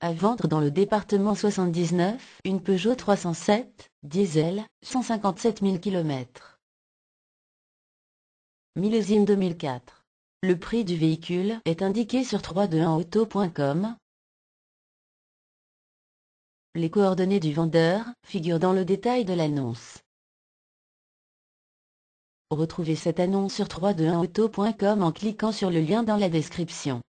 À vendre dans le département 79, une Peugeot 307, diesel, 157 000 km. Millésime 2004. Le prix du véhicule est indiqué sur 321auto.com. Les coordonnées du vendeur figurent dans le détail de l'annonce. Retrouvez cette annonce sur 321auto.com en cliquant sur le lien dans la description.